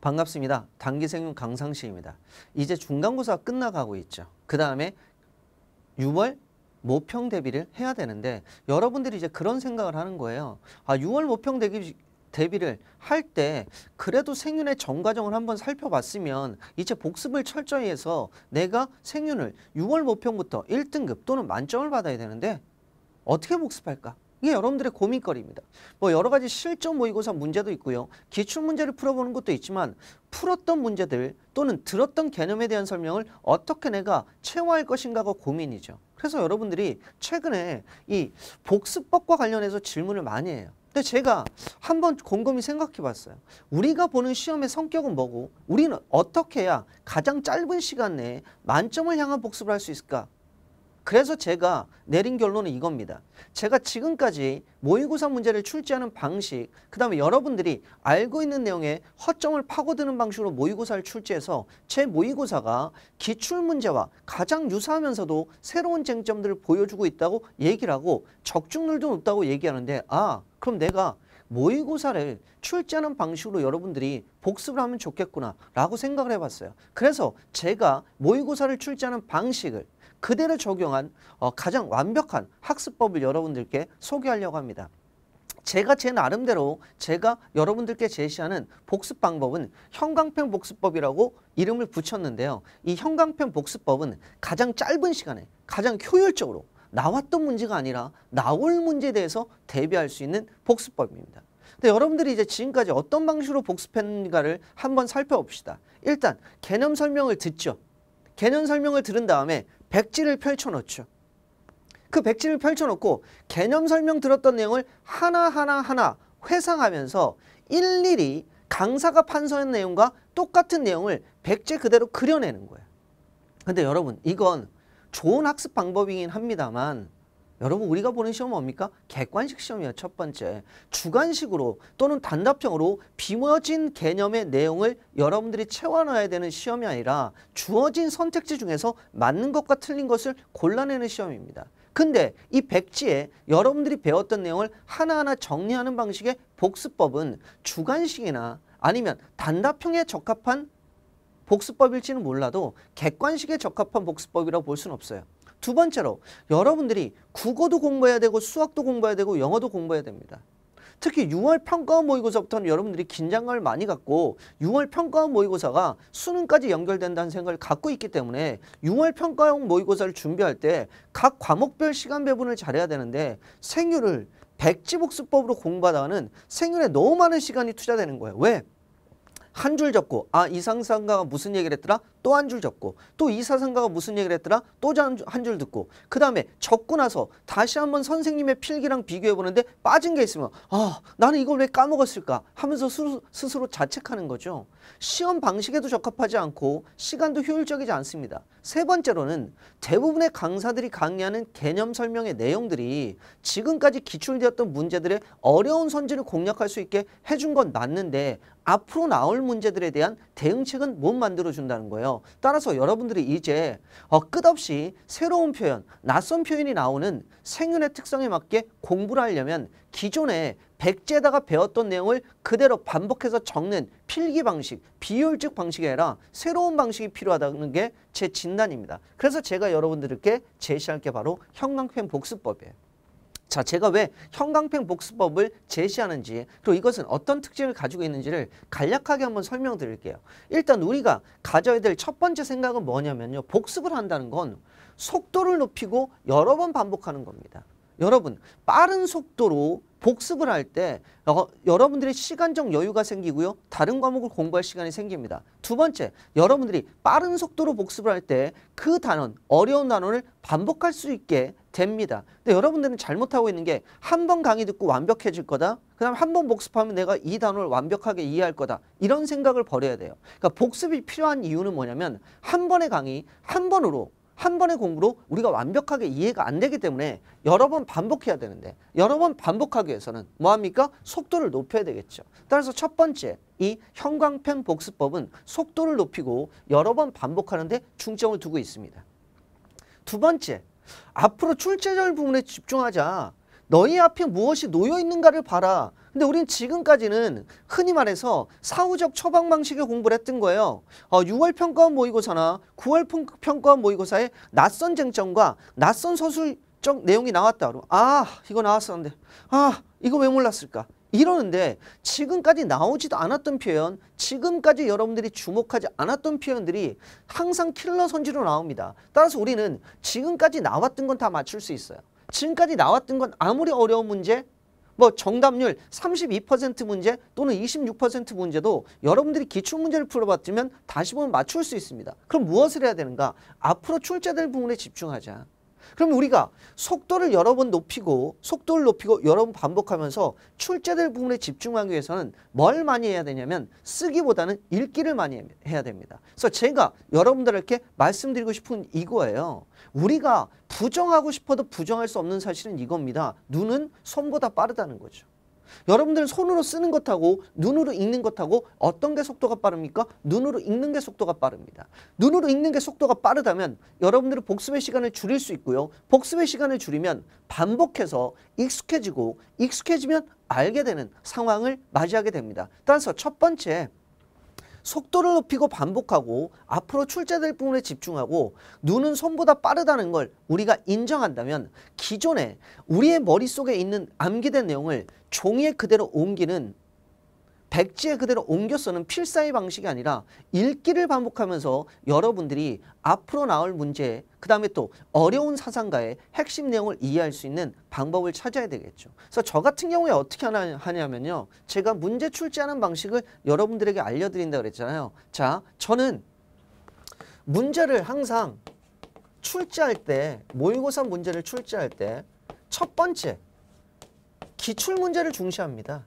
반갑습니다. 단기생윤 강상식입니다. 이제 중간고사가 끝나가고 있죠. 그 다음에 6월 모평 대비를 해야 되는데 여러분들이 이제 그런 생각을 하는 거예요. 아 6월 모평 대비, 대비를 할 때 그래도 생윤의 전과정을 한번 살펴봤으면 이제 복습을 철저히 해서 내가 생윤을 6월 모평부터 1등급 또는 만점을 받아야 되는데 어떻게 복습할까? 이게 여러분들의 고민거리입니다. 뭐 여러 가지 실전 모의고사 문제도 있고요. 기출 문제를 풀어보는 것도 있지만 풀었던 문제들 또는 들었던 개념에 대한 설명을 어떻게 내가 체화할 것인가가 고민이죠. 그래서 여러분들이 최근에 이 복습법과 관련해서 질문을 많이 해요. 근데 제가 한번 곰곰이 생각해 봤어요. 우리가 보는 시험의 성격은 뭐고 우리는 어떻게 해야 가장 짧은 시간 내에 만점을 향한 복습을 할 수 있을까? 그래서 제가 내린 결론은 이겁니다. 제가 지금까지 모의고사 문제를 출제하는 방식, 그 다음에 여러분들이 알고 있는 내용의 허점을 파고드는 방식으로 모의고사를 출제해서 제 모의고사가 기출문제와 가장 유사하면서도 새로운 쟁점들을 보여주고 있다고 얘기를 하고 적중률도 높다고 얘기하는데 아 그럼 내가 모의고사를 출제하는 방식으로 여러분들이 복습을 하면 좋겠구나 라고 생각을 해봤어요. 그래서 제가 모의고사를 출제하는 방식을 그대로 적용한 어, 가장 완벽한 학습법을 여러분들께 소개하려고 합니다. 제가 제 나름대로 제가 여러분들께 제시하는 복습 방법은 형광펜 복습법이라고 이름을 붙였는데요. 이 형광펜 복습법은 가장 짧은 시간에 가장 효율적으로 나왔던 문제가 아니라 나올 문제에 대해서 대비할 수 있는 복습법입니다. 근데 여러분들이 이제 지금까지 어떤 방식으로 복습했는가를 한번 살펴봅시다. 일단 개념 설명을 듣죠. 개념 설명을 들은 다음에 백지를 펼쳐놓죠. 그 백지를 펼쳐놓고 개념 설명 들었던 내용을 하나하나 하나 회상하면서 일일이 강사가 판서한 내용과 똑같은 내용을 백지 그대로 그려내는 거예요. 근데 여러분 이건 좋은 학습 방법이긴 합니다만 여러분 우리가 보는 시험 은 뭡니까? 객관식 시험이에요. 첫 번째. 주관식으로 또는 단답형으로 비워진 개념의 내용을 여러분들이 채워넣어야 되는 시험이 아니라 주어진 선택지 중에서 맞는 것과 틀린 것을 골라내는 시험입니다. 근데 이 백지에 여러분들이 배웠던 내용을 하나하나 정리하는 방식의 복습법은 주관식이나 아니면 단답형에 적합한 복습법일지는 몰라도 객관식에 적합한 복습법이라고 볼 수는 없어요. 두 번째로 여러분들이 국어도 공부해야 되고 수학도 공부해야 되고 영어도 공부해야 됩니다. 특히 6월 평가원 모의고사부터는 여러분들이 긴장감을 많이 갖고 6월 평가원 모의고사가 수능까지 연결된다는 생각을 갖고 있기 때문에 6월 평가원 모의고사를 준비할 때 각 과목별 시간 배분을 잘해야 되는데 생유을 백지 복습법으로 공부하다가는 생윤에 너무 많은 시간이 투자되는 거예요. 왜? 한 줄 적고 아 이상상가가 무슨 얘기를 했더라? 또한줄 적고 또 이사상가가 무슨 얘기를 했더라 또 한 줄 듣고 그 다음에 적고 나서 다시 한번 선생님의 필기랑 비교해 보는데 빠진 게 있으면 아 나는 이걸 왜 까먹었을까 하면서 스스로, 스스로 자책하는 거죠. 시험 방식에도 적합하지 않고 시간도 효율적이지 않습니다. 세 번째로는 대부분의 강사들이 강의하는 개념 설명의 내용들이 지금까지 기출되었던 문제들의 어려운 선지를 공략할 수 있게 해준 건 맞는데 앞으로 나올 문제들에 대한 대응책은 못 만들어준다는 거예요. 거예요. 따라서 여러분들이 이제 어, 끝없이 새로운 표현, 낯선 표현이 나오는 생윤의 특성에 맞게 공부를 하려면 기존에 백제에다가 배웠던 내용을 그대로 반복해서 적는 필기 방식, 비효율적 방식이 아니라 새로운 방식이 필요하다는 게 제 진단입니다. 그래서 제가 여러분들께 제시할 게 바로 형광펜 복습법이에요. 자, 제가 왜 형광펜 복수법을 제시하는지 그리고 이것은 어떤 특징을 가지고 있는지를 간략하게 한번 설명드릴게요. 일단 우리가 가져야 될 첫 번째 생각은 뭐냐면요. 복습을 한다는 건 속도를 높이고 여러 번 반복하는 겁니다. 여러분 빠른 속도로 복습을 할때 어, 여러분들의 시간적 여유가 생기고요. 다른 과목을 공부할 시간이 생깁니다. 두 번째, 여러분들이 빠른 속도로 복습을 할 때 그 단원, 어려운 단원을 반복할 수 있게 됩니다. 근데 여러분들은 잘못하고 있는 게 한 번 강의 듣고 완벽해질 거다. 그다음 한 번 복습하면 내가 이 단어를 완벽하게 이해할 거다. 이런 생각을 버려야 돼요. 그러니까 복습이 필요한 이유는 뭐냐면 한 번의 강의, 한 번으로 한 번의 공부로 우리가 완벽하게 이해가 안 되기 때문에 여러 번 반복해야 되는데 여러 번 반복하기 위해서는 뭐합니까? 속도를 높여야 되겠죠. 따라서 첫 번째 이 형광펜 복습법은 속도를 높이고 여러 번 반복하는데 중점을 두고 있습니다. 두 번째 앞으로 출제절 부분에 집중하자. 너희 앞에 무엇이 놓여 있는가를 봐라. 근데 우린 지금까지는 흔히 말해서 사후적 처방 방식의 공부를 했던 거예요. 어, 6월 평가원 모의고사나 9월 평가원 모의고사에 낯선 쟁점과 낯선 서술적 내용이 나왔다. 그럼 아 이거 나왔었는데 아 이거 왜 몰랐을까? 이러는데 지금까지 나오지도 않았던 표현, 지금까지 여러분들이 주목하지 않았던 표현들이 항상 킬러 선지로 나옵니다. 따라서 우리는 지금까지 나왔던 건 다 맞출 수 있어요. 지금까지 나왔던 건 아무리 어려운 문제, 뭐 정답률 32% 문제 또는 26% 문제도 여러분들이 기출문제를 풀어봤으면 다시 보면 맞출 수 있습니다. 그럼 무엇을 해야 되는가? 앞으로 출제될 부분에 집중하자. 그럼 우리가 속도를 여러 번 높이고 속도를 높이고 여러 번 반복하면서 출제될 부분에 집중하기 위해서는 뭘 많이 해야 되냐면 쓰기보다는 읽기를 많이 해야 됩니다. 그래서 제가 여러분들에게 말씀드리고 싶은 이거예요. 우리가 부정하고 싶어도 부정할 수 없는 사실은 이겁니다. 눈은 손보다 빠르다는 거죠. 여러분들 손으로 쓰는 것하고 눈으로 읽는 것하고 어떤 게 속도가 빠릅니까? 눈으로 읽는 게 속도가 빠릅니다. 눈으로 읽는 게 속도가 빠르다면 여러분들은 복습의 시간을 줄일 수 있고요. 복습의 시간을 줄이면 반복해서 익숙해지고 익숙해지면 알게 되는 상황을 맞이하게 됩니다. 따라서 첫 번째 속도를 높이고 반복하고 앞으로 출제될 부분에 집중하고 눈은 손보다 빠르다는 걸 우리가 인정한다면 기존에 우리의 머릿속에 있는 암기된 내용을 종이에 그대로 옮기는 백지에 그대로 옮겨 쓰는 필사의 방식이 아니라 읽기를 반복하면서 여러분들이 앞으로 나올 문제 그 다음에 또 어려운 사상가의 핵심 내용을 이해할 수 있는 방법을 찾아야 되겠죠. 그래서 저 같은 경우에 어떻게 하나, 하냐면요. 제가 문제 출제하는 방식을 여러분들에게 알려드린다 그랬잖아요. 자, 저는 문제를 항상 출제할 때 모의고사 문제를 출제할 때 첫 번째 기출 문제를 중시합니다.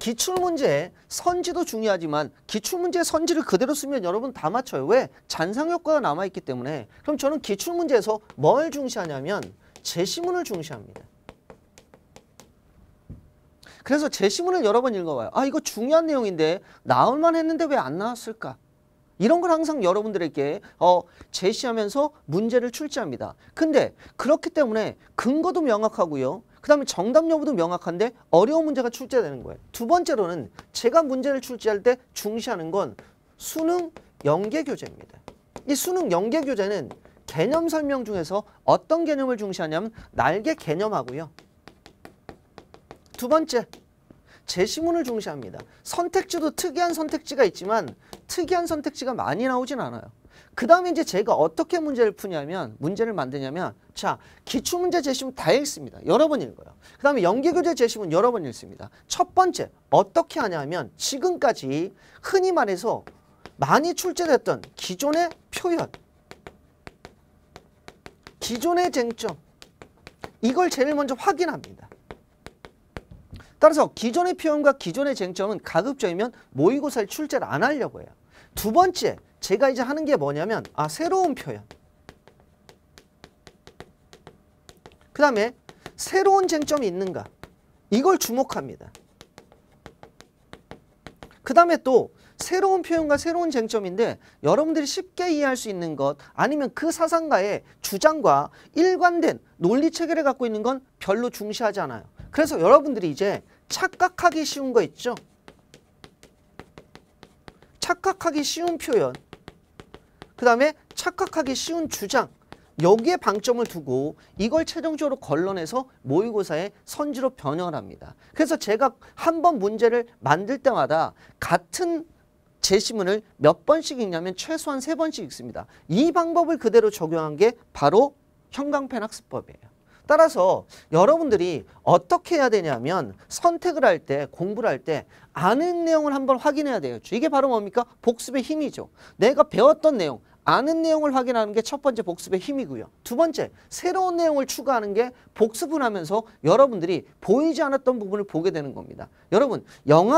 기출문제 선지도 중요하지만 기출문제 선지를 그대로 쓰면 여러분 다 맞춰요. 왜? 잔상효과가 남아있기 때문에 그럼 저는 기출문제에서 뭘 중시하냐면 제시문을 중시합니다. 그래서 제시문을 여러 번 읽어봐요. 아 이거 중요한 내용인데 나올만 했는데 왜 안 나왔을까? 이런 걸 항상 여러분들에게 어, 제시하면서 문제를 출제합니다. 근데 그렇기 때문에 근거도 명확하고요. 그 다음에 정답 여부도 명확한데 어려운 문제가 출제되는 거예요. 두 번째로는 제가 문제를 출제할 때 중시하는 건 수능 연계 교재입니다. 이 수능 연계 교재는 개념 설명 중에서 어떤 개념을 중시하냐면 날개 개념하고요. 두 번째, 제시문을 중시합니다. 선택지도 특이한 선택지가 있지만 특이한 선택지가 많이 나오진 않아요. 그 다음에 이제 제가 어떻게 문제를 푸냐면 문제를 만드냐면 자 기출문제 제시문 다 읽습니다. 여러 번 읽어요. 그 다음에 연계교재 제시문 여러 번 읽습니다. 첫 번째 어떻게 하냐면 지금까지 흔히 말해서 많이 출제됐던 기존의 표현 기존의 쟁점 이걸 제일 먼저 확인합니다. 따라서 기존의 표현과 기존의 쟁점은 가급적이면 모의고사를 출제를 안 하려고 해요. 두 번째 제가 이제 하는 게 뭐냐면 아 새로운 표현 그 다음에 새로운 쟁점이 있는가 이걸 주목합니다 그 다음에 또 새로운 표현과 새로운 쟁점인데 여러분들이 쉽게 이해할 수 있는 것 아니면 그 사상가의 주장과 일관된 논리 체계를 갖고 있는 건 별로 중시하지 않아요. 그래서 여러분들이 이제 착각하기 쉬운 거 있죠. 착각하기 쉬운 표현, 그 다음에 착각하기 쉬운 주장 여기에 방점을 두고 이걸 최종적으로 걸러내서 모의고사의 선지로 변형을 합니다. 그래서 제가 한 번 문제를 만들 때마다 같은 제시문을 몇 번씩 읽냐면 최소한 세 번씩 읽습니다. 이 방법을 그대로 적용한 게 바로 형광펜 학습법이에요. 따라서 여러분들이 어떻게 해야 되냐면 선택을 할 때 공부를 할 때 아는 내용을 한번 확인해야 돼요. 이게 바로 뭡니까? 복습의 힘이죠. 내가 배웠던 내용, 아는 내용을 확인하는 게 첫 번째 복습의 힘이고요. 두 번째, 새로운 내용을 추가하는 게 복습을 하면서 여러분들이 보이지 않았던 부분을 보게 되는 겁니다. 여러분,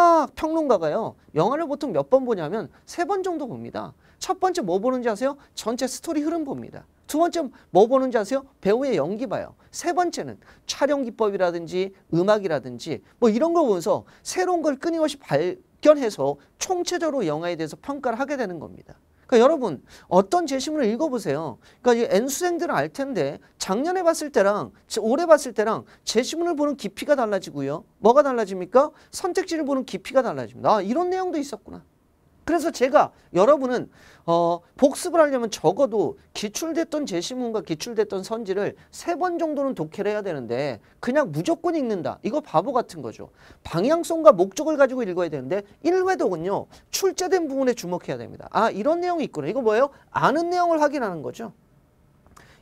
영화 평론가가요. 영화를 보통 몇 번 보냐면 세 번 정도 봅니다. 첫 번째 뭐 보는지 아세요? 전체 스토리 흐름 봅니다. 두 번째 뭐 보는지 아세요? 배우의 연기 봐요. 세 번째는 촬영 기법이라든지 음악이라든지 뭐 이런 걸 보면서 새로운 걸 끊임없이 발견해서 총체적으로 영화에 대해서 평가를 하게 되는 겁니다. 그러니까 여러분 어떤 제시문을 읽어보세요. 그러니까 이 N수생들은 알 텐데 작년에 봤을 때랑 올해 봤을 때랑 제시문을 보는 깊이가 달라지고요. 뭐가 달라집니까? 선택지를 보는 깊이가 달라집니다. 아, 이런 내용도 있었구나. 그래서 제가 여러분은 어, 복습을 하려면 적어도 기출됐던 제시문과 기출됐던 선지를 세 번 정도는 독해를 해야 되는데 그냥 무조건 읽는다. 이거 바보 같은 거죠. 방향성과 목적을 가지고 읽어야 되는데 1회독은요. 출제된 부분에 주목해야 됩니다. 아 이런 내용이 있구나. 이거 뭐예요? 아는 내용을 확인하는 거죠.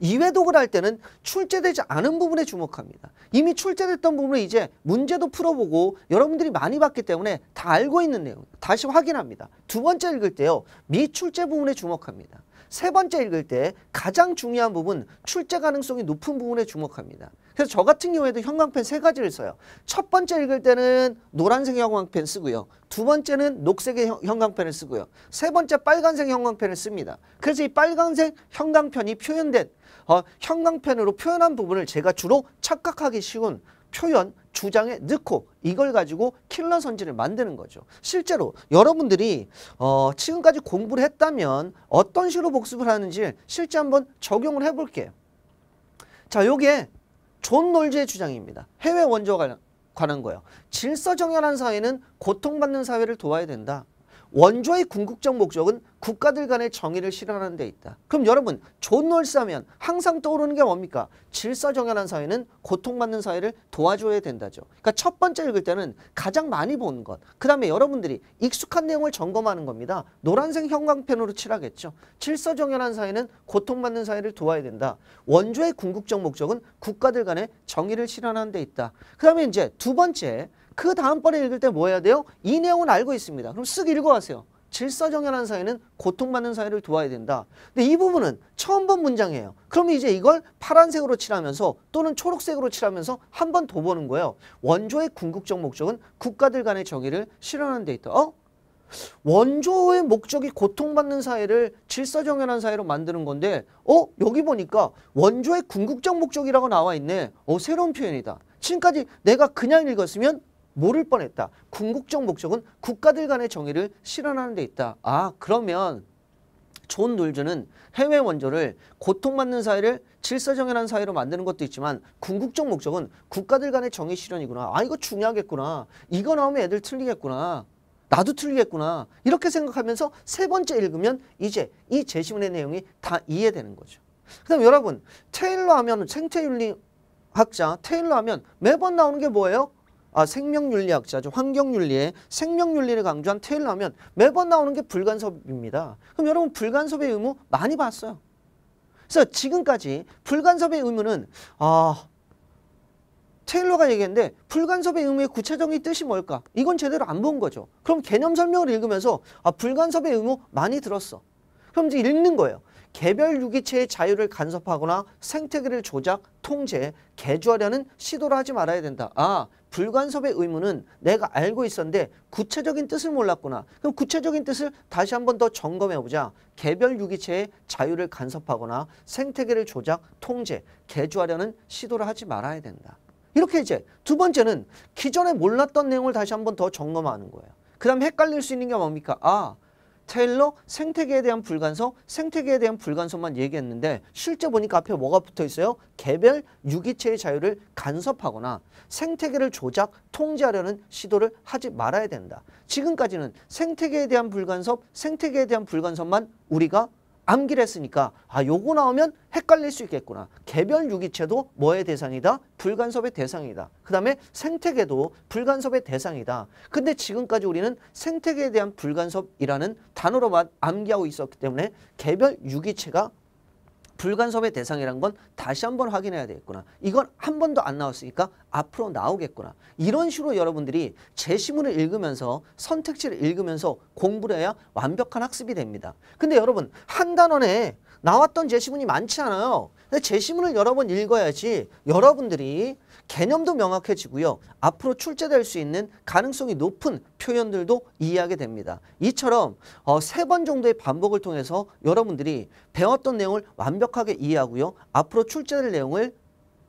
이회독을 할 때는 출제되지 않은 부분에 주목합니다. 이미 출제됐던 부분을 이제 문제도 풀어보고 여러분들이 많이 봤기 때문에 다 알고 있는 내용 다시 확인합니다. 두 번째 읽을 때요. 미출제 부분에 주목합니다. 세 번째 읽을 때 가장 중요한 부분 출제 가능성이 높은 부분에 주목합니다. 그래서 저 같은 경우에도 형광펜 세 가지를 써요. 첫 번째 읽을 때는 노란색 형광펜 쓰고요. 두 번째는 녹색의 형광펜을 쓰고요. 세 번째 빨간색 형광펜을 씁니다. 그래서 이 빨간색 형광펜이 표현된 어, 형광펜으로 표현한 부분을 제가 주로 착각하기 쉬운 표현, 주장에 넣고 이걸 가지고 킬러 선지를 만드는 거죠. 실제로 여러분들이 어, 지금까지 공부를 했다면 어떤 식으로 복습을 하는지 실제 한번 적용을 해볼게요. 자, 요게 존 놀즈의 주장입니다. 해외 원조와 관한 거예요. 질서정연한 사회는 고통받는 사회를 도와야 된다. 원조의 궁극적 목적은 국가들 간의 정의를 실현하는 데 있다. 그럼 여러분 존월사면 항상 떠오르는 게 뭡니까? 질서정연한 사회는 고통받는 사회를 도와줘야 된다죠. 그러니까 첫 번째 읽을 때는 가장 많이 보는 것. 그 다음에 여러분들이 익숙한 내용을 점검하는 겁니다. 노란색 형광펜으로 칠하겠죠. 질서정연한 사회는 고통받는 사회를 도와야 된다. 원조의 궁극적 목적은 국가들 간의 정의를 실현하는 데 있다. 그 다음에 이제 두 번째 그 다음번에 읽을 때 뭐 해야 돼요? 이 내용은 알고 있습니다. 그럼 쓱 읽어가세요. 질서정연한 사회는 고통받는 사회를 도와야 된다. 근데 이 부분은 처음 본 문장이에요. 그럼 이제 이걸 파란색으로 칠하면서 또는 초록색으로 칠하면서 한번더 보는 거예요. 원조의 궁극적 목적은 국가들 간의 정의를 실현하는 데 있다. 어? 원조의 목적이 고통받는 사회를 질서정연한 사회로 만드는 건데 어? 여기 보니까 원조의 궁극적 목적이라고 나와 있네. 어, 새로운 표현이다. 지금까지 내가 그냥 읽었으면 모를 뻔했다. 궁극적 목적은 국가들 간의 정의를 실현하는 데 있다. 아 그러면 존 놀즈는 해외 원조를 고통받는 사회를 질서정연한 사회로 만드는 것도 있지만 궁극적 목적은 국가들 간의 정의 실현이구나. 아 이거 중요하겠구나. 이거 나오면 애들 틀리겠구나. 나도 틀리겠구나. 이렇게 생각하면서 세 번째 읽으면 이제 이 제시문의 내용이 다 이해되는 거죠. 그럼 여러분 테일러 하면 생태윤리 학자 테일러 하면 매번 나오는 게 뭐예요? 아, 생명윤리학자죠. 환경윤리에 생명윤리를 강조한 테일러면 하 매번 나오는 게 불간섭입니다. 그럼 여러분 불간섭의 의무 많이 봤어요. 그래서 지금까지 불간섭의 의무는 아 테일러가 얘기했는데 불간섭의 의무의 구체적인 뜻이 뭘까? 이건 제대로 안 본 거죠. 그럼 개념 설명을 읽으면서 아 불간섭의 의무 많이 들었어. 그럼 이제 읽는 거예요. 개별 유기체의 자유를 간섭하거나 생태계를 조작, 통제, 개조하려는 시도를 하지 말아야 된다. 아, 불간섭의 의무는 내가 알고 있었는데 구체적인 뜻을 몰랐구나. 그럼 구체적인 뜻을 다시 한번더 점검해보자. 개별 유기체의 자유를 간섭하거나 생태계를 조작, 통제, 개조하려는 시도를 하지 말아야 된다. 이렇게 이제 두 번째는 기존에 몰랐던 내용을 다시 한번더 점검하는 거예요. 그 다음에 헷갈릴 수 있는 게 뭡니까? 아, 테일러 생태계에 대한 불간성, 생태계에 대한 불간성만 얘기했는데 실제 보니까 앞에 뭐가 붙어 있어요? 개별 유기체의 자유를 간섭하거나 생태계를 조작, 통제하려는 시도를 하지 말아야 된다. 지금까지는 생태계에 대한 불간섭, 생태계에 대한 불간섭만 우리가 암기를 했으니까 아 요거 나오면 헷갈릴 수 있겠구나. 개별 유기체도 뭐의 대상이다? 불간섭의 대상이다. 그 다음에 생태계도 불간섭의 대상이다. 근데 지금까지 우리는 생태계에 대한 불간섭이라는 단어로만 암기하고 있었기 때문에 개별 유기체가 불간섭의 대상이란 건 다시 한번 확인해야 되겠구나. 이건 한 번도 안 나왔으니까 앞으로 나오겠구나. 이런 식으로 여러분들이 제시문을 읽으면서 선택지를 읽으면서 공부를 해야 완벽한 학습이 됩니다. 근데 여러분 한 단원에 나왔던 제시문이 많지 않아요. 제시문을 여러 번 읽어야지 여러분들이 개념도 명확해지고요. 앞으로 출제될 수 있는 가능성이 높은 표현들도 이해하게 됩니다. 이처럼 어, 세번 정도의 반복을 통해서 여러분들이 배웠던 내용을 완벽하게 이해하고요. 앞으로 출제될 내용을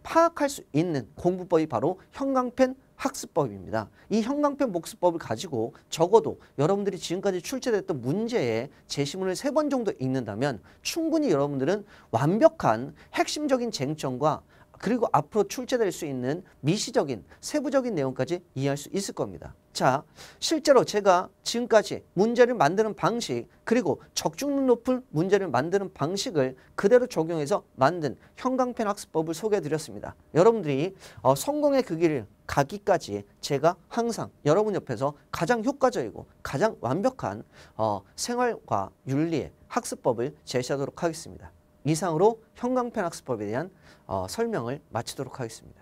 파악할 수 있는 공부법이 바로 형광펜 학습법입니다. 이 형광펜 복습법을 가지고 적어도 여러분들이 지금까지 출제됐던 문제에 제시문을 세 번 정도 읽는다면 충분히 여러분들은 완벽한 핵심적인 쟁점과 그리고 앞으로 출제될 수 있는 미시적인 세부적인 내용까지 이해할 수 있을 겁니다. 자, 실제로 제가 지금까지 문제를 만드는 방식 그리고 적중률 높은 문제를 만드는 방식을 그대로 적용해서 만든 형광펜 학습법을 소개해드렸습니다. 여러분들이 어, 성공의 그 길을 가기까지 제가 항상 여러분 옆에서 가장 효과적이고 가장 완벽한 어, 생활과 윤리의 학습법을 제시하도록 하겠습니다. 이상으로 형광펜 학습법에 대한 어, 설명을 마치도록 하겠습니다.